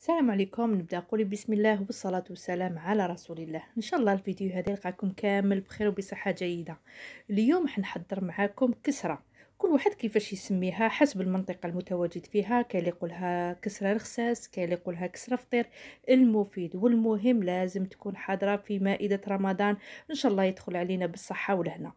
السلام عليكم نبدا نقول بسم الله والصلاه والسلام على رسول الله ان شاء الله الفيديو هذا يلقاكم كامل بخير وبصحه جيده اليوم حنحضر معاكم كسره كل واحد كيفاش يسميها حسب المنطقه المتواجد فيها كاين اللي يقولها كسره رخساس كاين اللي يقولها كسره فطير المفيد والمهم لازم تكون حاضره في مائده رمضان ان شاء الله يدخل علينا بالصحه والهنا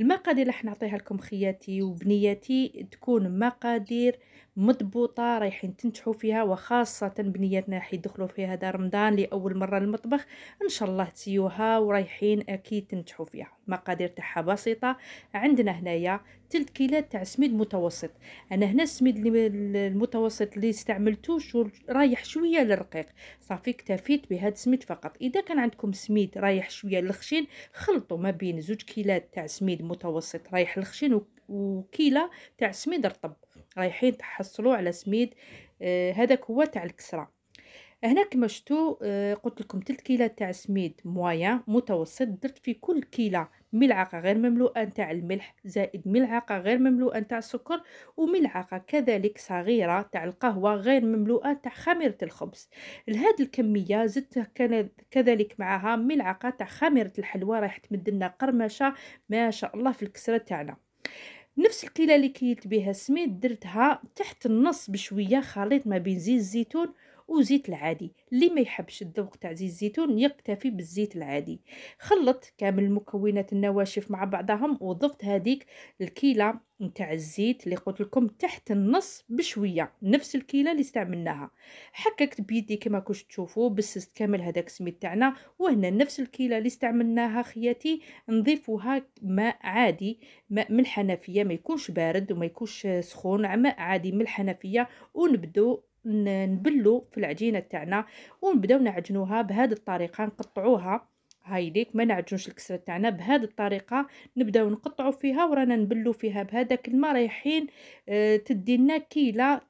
المقادير اللي حنعطيها لكم خياتي وبنياتي تكون مقادير مضبوطه رايحين تنجحوا فيها وخاصه بنياتنا راح يدخلوا فيها هذا رمضان لاول مره المطبخ ان شاء الله تسيوها ورايحين اكيد تنجحوا فيها مقادير تاعها بسيطه عندنا هنايا تلت كيلات تاع سميد متوسط انا هنا السميد المتوسط اللي استعملتوش رايح شويه للرقيق صافي اكتفيت بهذا السميد فقط اذا كان عندكم سميد رايح شويه للخشين خلطوا ما بين زوج كيلات تاع سميد متوسط رايح للخشين وكيله تاع سميد رطب رايحين تحصلوا على سميد آه، هذاك هو تاع الكسره هنا كما شفتوا آه، قلت لكم تلت كيلة تاع سميد مويان متوسط درت في كل كيلة ملعقة غير مملوءة تاع الملح زائد ملعقة غير مملوءة تاع السكر وملعقة كذلك صغيرة تاع القهوة غير مملوءة تاع خميرة الخبز لهاد الكمية زدت كذلك معها ملعقة تاع خميرة الحلوى راح تمد لنا قرمشة ما شاء الله في الكسرة تاعنا نفس القله اللي كيلت بها السميد درتها تحت النص بشويه خليط ما بين زيت الزيتون وزيت العادي اللي ما يحبش الذوق تاع زيت الزيتون يكتفي بالزيت العادي خلطت كامل المكونات النواشف مع بعضهم وضفت هذيك الكيله نتاع الزيت اللي قلت لكم تحت النص بشويه نفس الكيله اللي استعملناها حككت بيدي كما كنتش تشوفوا بسست كامل هذاك السميد تاعنا وهنا نفس الكيله اللي استعملناها خياتي نضيفوها ماء عادي ماء من الحنفيه ما يكونش بارد وما يكونش سخون ماء عادي من الحنفيه ونبدو نبلو في العجينه تاعنا ونبداو نعجنوها بهذه الطريقه نقطعوها هايديك ما نعجنوش الكسره تاعنا بهذه الطريقه نبداو نقطعو فيها ورانا نبلو فيها بهذاك الماء رايحين اه تدي لنا كيله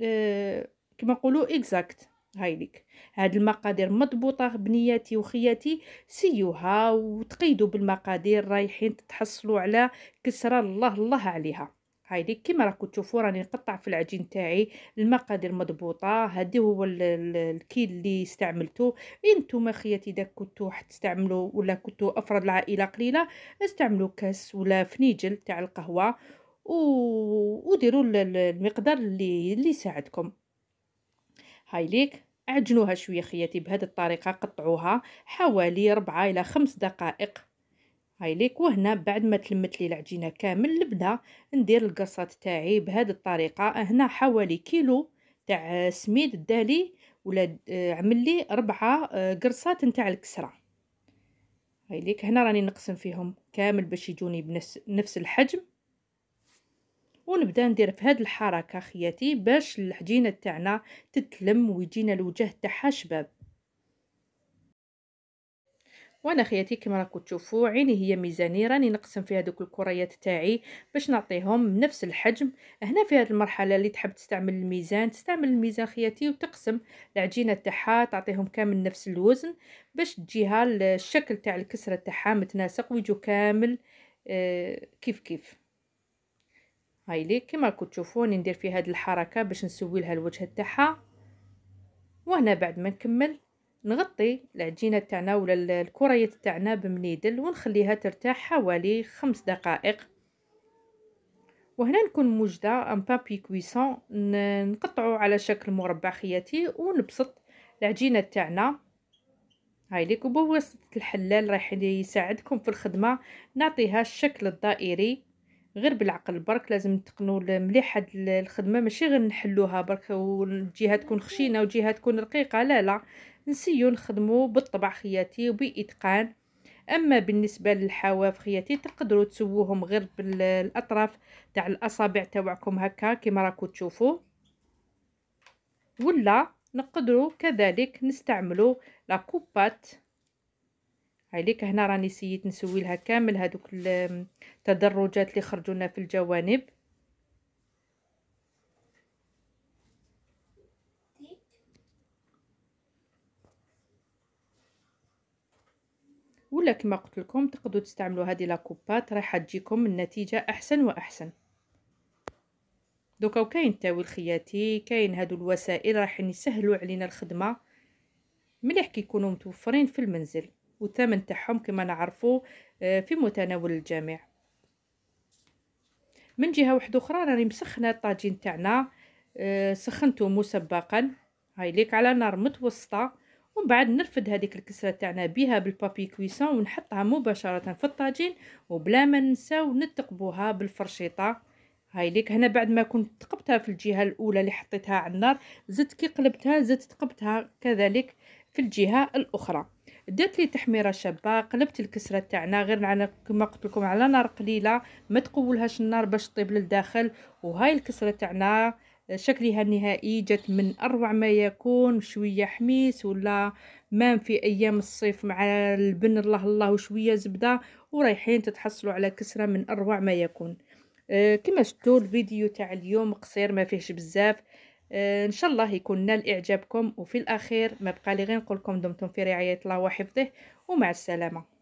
اه كما نقولو اكزاكت هايليك هاد المقادير مضبوطه بنياتي وخياتي سيوها وتقيدوا بالمقادير رايحين تتحصلوا على كسره الله الله عليها هايدي كيما راكم تشوفوا راني نقطع في العجين تاعي المقادير مضبوطه هادي هو الكيل اللي استعملته انتم خياتي اذا كنتو حتستعملوا ولا كنتو افراد العائله قليله استعملوا كاس ولا فنيجل تاع القهوه و... وديروا المقدار اللي اللي يساعدكم هاي ليك عجنوها شويه خياتي بهذه الطريقه قطعوها حوالي 4 الى 5 دقائق هاي ليك وهنا بعد ما تلمت لي العجينه كامل نبدا ندير القصات تاعي بهذه الطريقه هنا حوالي كيلو تاع سميد دالي ولا عمل لي ربعه آه، قرصات نتاع الكسره هاي ليك هنا راني نقسم فيهم كامل باش يجوني بنفس نفس الحجم ونبدا ندير في هذه الحركه خياتي باش العجينه تاعنا تتلم ويجينا الوجه تاعها شباب وانا خياتي كما راكم تشوفوا عيني هي ميزاني راني نقسم فيها دوك الكريات تاعي باش نعطيهم نفس الحجم هنا في هذه المرحله اللي تحب تستعمل الميزان تستعمل الميزان خياتي وتقسم العجينه تاعها تعطيهم كامل نفس الوزن باش تجيها الشكل تاع الكسره تاعها متناسق ويجو كامل آه كيف كيف هاي لي كما راكم تشوفوا ندير في هذه الحركه باش نسوي لها الوجه تاعها وهنا بعد ما نكمل نغطي العجينه تاعنا ولا الكريات تاعنا بمنيدل ونخليها ترتاح حوالي خمس دقائق وهنا نكون موجده ان بابي كويسون نقطعو على شكل مربع خياتي ونبسط العجينه تاعنا هاي ليك بواسطة الحلال راح يساعدكم في الخدمه نعطيها الشكل الدائري غير بالعقل برك لازم تقنوا مليح هاد الخدمه ماشي غير نحلوها برك والجهه تكون خشينه وجهه تكون رقيقه لا لا نسيو نخدمو بالطبع خياتي وباتقان اما بالنسبه للحواف خياتي تقدروا تسووهم غير بالاطراف تاع الاصابع تاعكم هكا كما راكم تشوفوا ولا نقدروا كذلك نستعملوا لا كوبات عليك هنا راني سيت نسوي لها كامل هذوك التدرجات اللي خرجوا لنا في الجوانب ولا كما قلت لكم تقدروا تستعملوا هذه لاكوبات راح تجيكم النتيجه احسن واحسن دوكا وكاين تاوي الخياتي كاين هادو الوسائل راح يسهلوا علينا الخدمه مليح كيكونوا متوفرين في المنزل والثمن تاعهم كما نعرفوا آه، في متناول الجميع من جهه واحده اخرى راني مسخنه الطاجين تاعنا آه، سخنته مسبقا هاي ليك على نار متوسطه ومن بعد نرفد هذيك الكسره تاعنا بها بالبابي كويسون ونحطها مباشره في الطاجين وبلا ما ننساو نتقبوها بالفرشيطه هاي ليك هنا بعد ما كنت تقبتها في الجهه الاولى اللي حطيتها على النار زدت كي قلبتها زدت تقبتها كذلك في الجهه الاخرى درت لي تحميره شابه قلبت الكسره تاعنا غير على كما قلت لكم على نار قليله ما تقولهاش النار باش تطيب للداخل وهاي الكسره تاعنا شكلها النهائي جات من اروع ما يكون شويه حميس ولا مام في ايام الصيف مع البن الله الله وشويه زبده ورايحين تتحصلوا على كسره من اروع ما يكون آه، كما شفتوا الفيديو تاع اليوم قصير ما فيهش بزاف ان شاء الله يكون نال اعجابكم وفي الاخير ما بقى لي غير نقول لكم دمتم في رعايه الله وحفظه ومع السلامه